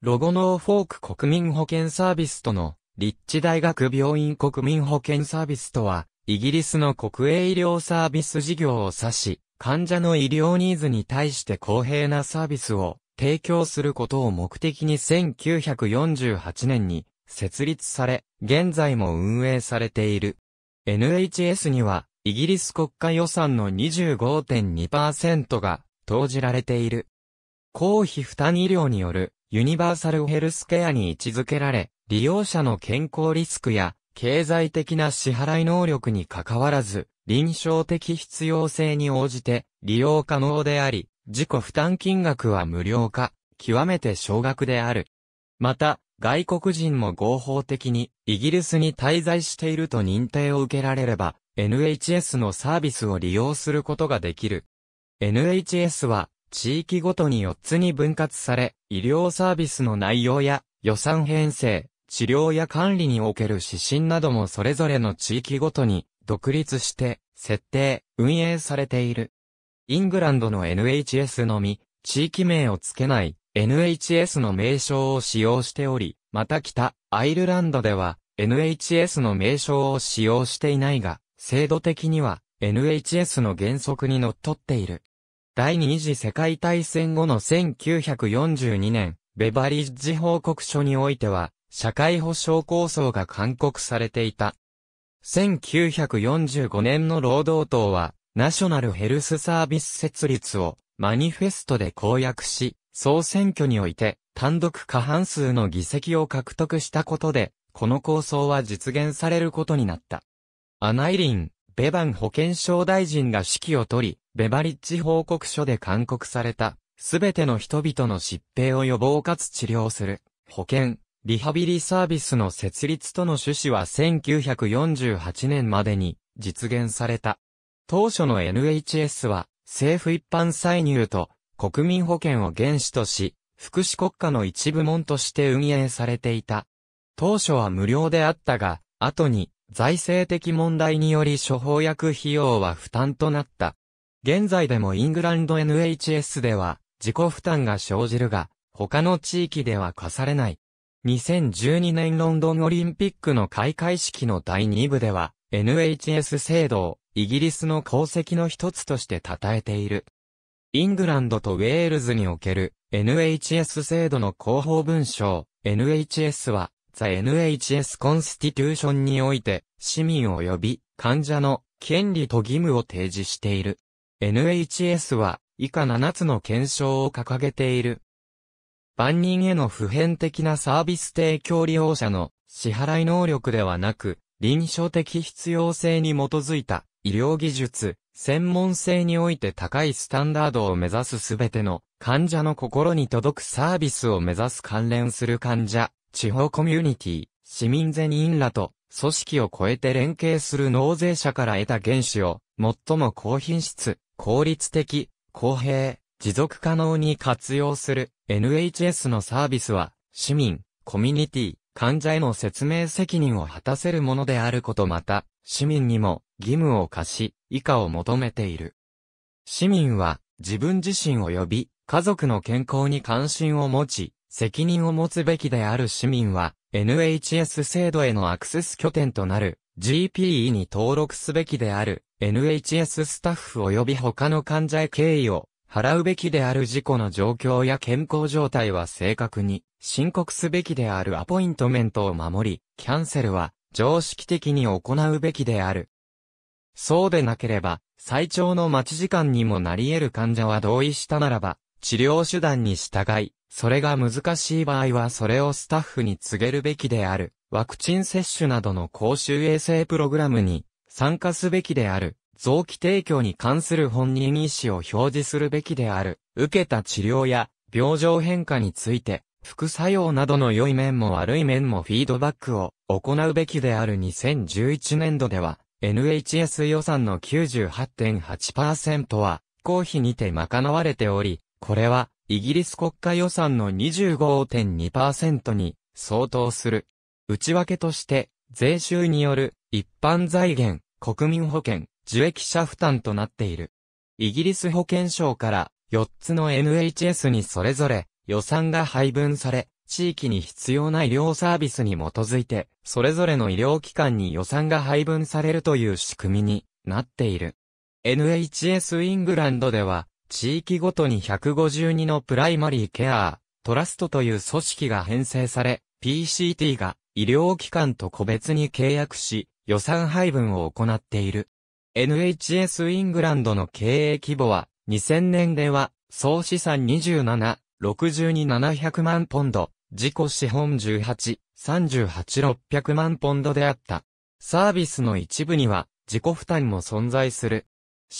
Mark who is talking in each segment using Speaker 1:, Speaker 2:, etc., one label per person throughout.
Speaker 1: ロゴノーフォーク国民保健サービスとの、立地大学病院国民保健サービスとは、イギリスの国営医療サービス事業を指し、患者の医療ニーズに対して公平なサービスを提供することを目的に1948年に設立され、現在も運営されている。NHS には、イギリス国家予算の25.2%が投じられている。公費負担医療によるユニバーサルヘルスケアに位置づけられ、利用者の健康リスクや経済的な支払い能力に関わらず、臨床的必要性に応じて利用可能であり、自己負担金額は無料化、極めて少額である。また、外国人も合法的にイギリスに滞在していると認定を受けられれば、NHS のサービスを利用することができる。NHS は地域ごとに4つに分割され、医療サービスの内容や予算編成、治療や管理における指針などもそれぞれの地域ごとに独立して設定、運営されている。イングランドの NHS のみ、地域名を付けない NHS の名称を使用しており、また北アイルランドでは NHS の名称を使用していないが、制度的には NHS の原則に則っっている。第二次世界大戦後の1942年、ベバリッジ報告書においては、社会保障構想が勧告されていた。1945年の労働党は、ナショナルヘルスサービス設立をマニフェストで公約し、総選挙において単独過半数の議席を獲得したことで、この構想は実現されることになった。アナイリン、ベバン保健省大臣が指揮を取り、ベバリッジ報告書で勧告された、すべての人々の疾病を予防かつ治療する、保健、リハビリサービスの設立との趣旨は1948年までに実現された。当初の NHS は政府一般歳入と国民保険を原資とし、福祉国家の一部門として運営されていた。当初は無料であったが、後に財政的問題により処方薬費用は負担となった。現在でもイングランド NHS では自己負担が生じるが、他の地域では課されない。2012年ロンドンオリンピックの開会式の第2部では、NHS 制度をイギリスの功績の一つとして称えている。イングランドとウェールズにおける NHS 制度の広報文章 NHS は The NHS Constitution において市民及び患者の権利と義務を提示している。NHS は以下7つの検証を掲げている。万人への普遍的なサービス提供利用者の支払い能力ではなく、臨床的必要性に基づいた医療技術、専門性において高いスタンダードを目指すすべての患者の心に届くサービスを目指す関連する患者、地方コミュニティ、市民全員らと組織を超えて連携する納税者から得た原資を最も高品質、効率的、公平、持続可能に活用する NHS のサービスは、市民、コミュニティ、患者への説明責任を果たせるものであることまた、市民にも義務を課し、以下を求めている。市民は、自分自身及び、家族の健康に関心を持ち、責任を持つべきである市民は、NHS 制度へのアクセス拠点となる GPE に登録すべきである NHS スタッフ及び他の患者へ敬意を払うべきである事故の状況や健康状態は正確に申告すべきであるアポイントメントを守り、キャンセルは常識的に行うべきである。そうでなければ、最長の待ち時間にもなり得る患者は同意したならば、治療手段に従い、それが難しい場合はそれをスタッフに告げるべきである。ワクチン接種などの公衆衛生プログラムに参加すべきである、臓器提供に関する本人意思を表示するべきである、受けた治療や病状変化について、副作用などの良い面も悪い面もフィードバックを行うべきである2011年度では、NHS 予算の98.8%は公費にて賄われており、これはイギリス国家予算の25.2%に相当する。内訳として、税収による一般財源、国民保険、受益者負担となっている。イギリス保健省から4つの NHS にそれぞれ予算が配分され、地域に必要な医療サービスに基づいて、それぞれの医療機関に予算が配分されるという仕組みになっている。NHS イングランドでは、地域ごとに152のプライマリーケア、トラストという組織が編成され、PCT が医療機関と個別に契約し、予算配分を行っている。NHS イングランドの経営規模は、2000年では、総資産27、62700万ポンド、自己資本18、38600万ポンドであった。サービスの一部には、自己負担も存在する。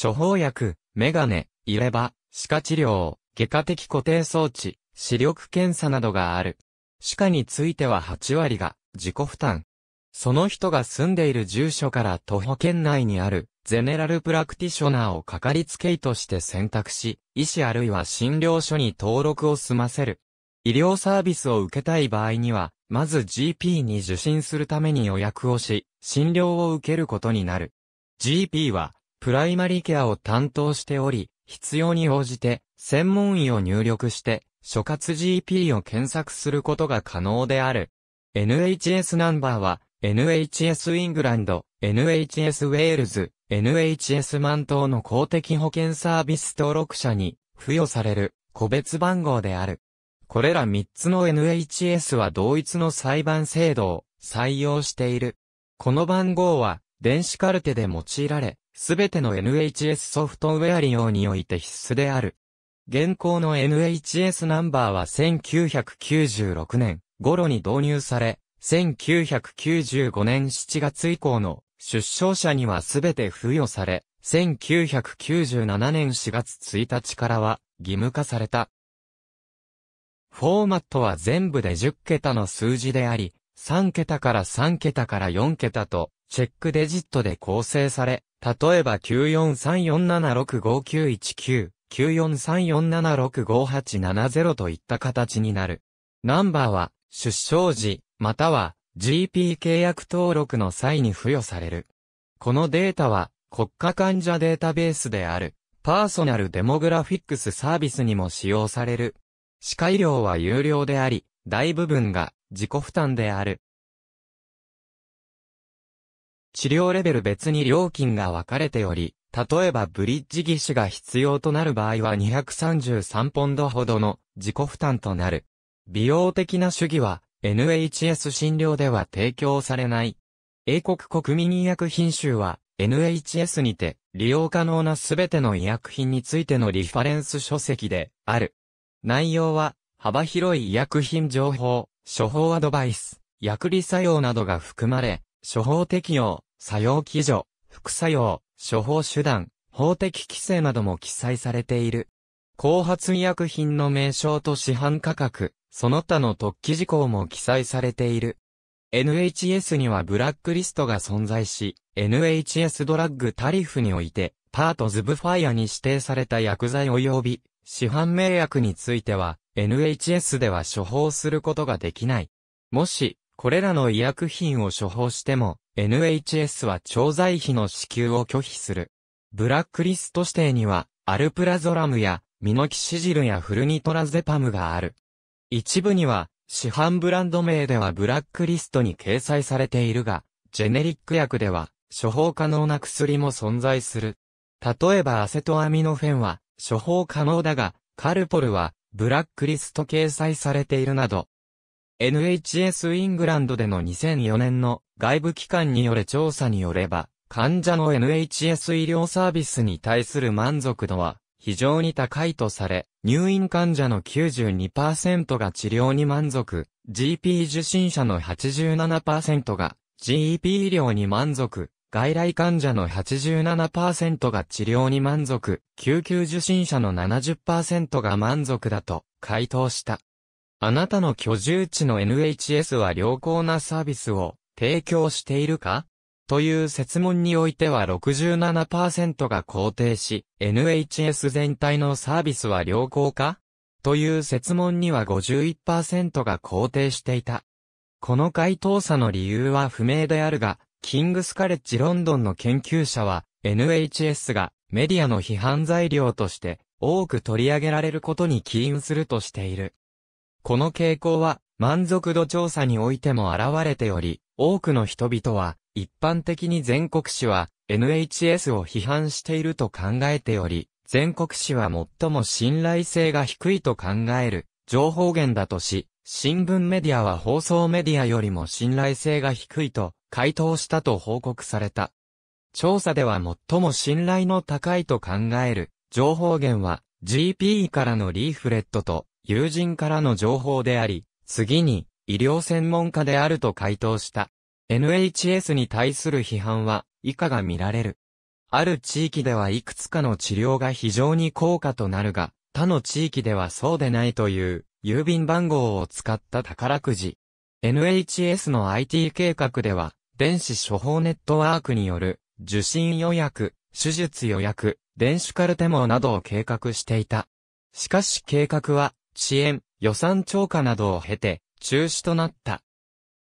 Speaker 1: 処方薬、メガネ、入れ歯、歯科治療、外科的固定装置、視力検査などがある。歯科については8割が自己負担。その人が住んでいる住所から徒歩圏内にあるゼネラルプラクティショナーをかかりつけ医として選択し、医師あるいは診療所に登録を済ませる。医療サービスを受けたい場合には、まず GP に受診するために予約をし、診療を受けることになる。GP は、プライマリケアを担当しており、必要に応じて、専門医を入力して、所轄 GP を検索することが可能である。NHS ナンバーは、NHS イングランド、NHS ウェールズ、NHS マントの公的保険サービス登録者に付与される個別番号である。これら3つの NHS は同一の裁判制度を採用している。この番号は電子カルテで用いられ、すべての NHS ソフトウェア利用において必須である。現行の NHS ナンバーは1996年、頃に導入され、1995年7月以降の出生者にはすべて付与され、1997年4月1日からは義務化された。フォーマットは全部で10桁の数字であり、3桁から3桁から4桁と、チェックデジットで構成され、例えば9434765919、9434765870といった形になる。ナンバーは、出生時、または GP 契約登録の際に付与される。このデータは国家患者データベースであるパーソナルデモグラフィックスサービスにも使用される。歯科医療は有料であり、大部分が自己負担である。治療レベル別に料金が分かれており、例えばブリッジ技師が必要となる場合は233ポンドほどの自己負担となる。美容的な主義は NHS 診療では提供されない。英国国民医薬品集は NHS にて利用可能なすべての医薬品についてのリファレンス書籍である。内容は幅広い医薬品情報、処方アドバイス、薬理作用などが含まれ、処方適用、作用基準、副作用、処方手段、法的規制なども記載されている。後発医薬品の名称と市販価格、その他の特記事項も記載されている。NHS にはブラックリストが存在し、NHS ドラッグタリフにおいて、パートズブファイアに指定された薬剤及び、市販名薬については、NHS では処方することができない。もし、これらの医薬品を処方しても、NHS は調剤費の支給を拒否する。ブラックリスト指定には、アルプラゾラムや、ミノキシジルやフルニトラゼパムがある。一部には、市販ブランド名ではブラックリストに掲載されているが、ジェネリック薬では、処方可能な薬も存在する。例えばアセトアミノフェンは、処方可能だが、カルポルは、ブラックリスト掲載されているなど。NHS イングランドでの2004年の外部機関による調査によれば、患者の NHS 医療サービスに対する満足度は非常に高いとされ、入院患者の92%が治療に満足、GP 受診者の87%が g p 医療に満足、外来患者の87%が治療に満足、救急受診者の70%が満足だと回答した。あなたの居住地の NHS は良好なサービスを提供しているかという説問においては67%が肯定し、NHS 全体のサービスは良好かという説問には51%が肯定していた。この回答差の理由は不明であるが、キングスカレッジロンドンの研究者は、NHS がメディアの批判材料として多く取り上げられることに起因するとしている。この傾向は満足度調査においても現れており、多くの人々は一般的に全国紙は NHS を批判していると考えており、全国紙は最も信頼性が低いと考える情報源だとし、新聞メディアは放送メディアよりも信頼性が低いと回答したと報告された。調査では最も信頼の高いと考える情報源は GP からのリーフレットと友人からの情報であり、次に医療専門家であると回答した。NHS に対する批判は以下が見られる。ある地域ではいくつかの治療が非常に高価となるが、他の地域ではそうでないという、郵便番号を使った宝くじ。NHS の IT 計画では、電子処方ネットワークによる、受診予約、手術予約、電子カルテモなどを計画していた。しかし計画は、遅延、予算超過などを経て、中止となった。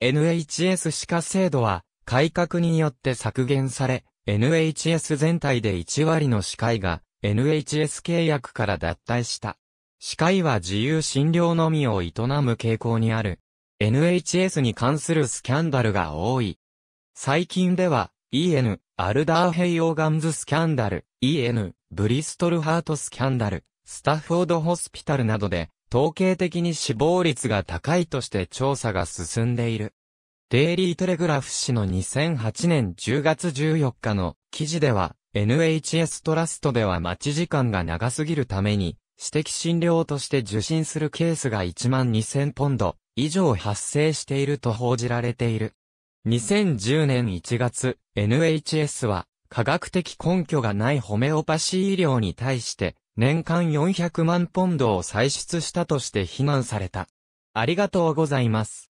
Speaker 1: NHS 歯科制度は、改革によって削減され、NHS 全体で1割の歯科医が NHS 契約から脱退した。歯科医は自由診療のみを営む傾向にある。NHS に関するスキャンダルが多い。最近では、EN、アルダーヘイオーガンズスキャンダル、EN、ブリストルハートスキャンダル、スタッフォードホスピタルなどで、統計的に死亡率が高いとして調査が進んでいる。デイリーテレグラフ誌の2008年10月14日の記事では、NHS トラストでは待ち時間が長すぎるために、私的診療として受診するケースが1万2000ポンド以上発生していると報じられている。2010年1月、NHS は科学的根拠がないホメオパシー医療に対して年間400万ポンドを歳出したとして非難された。ありがとうございます。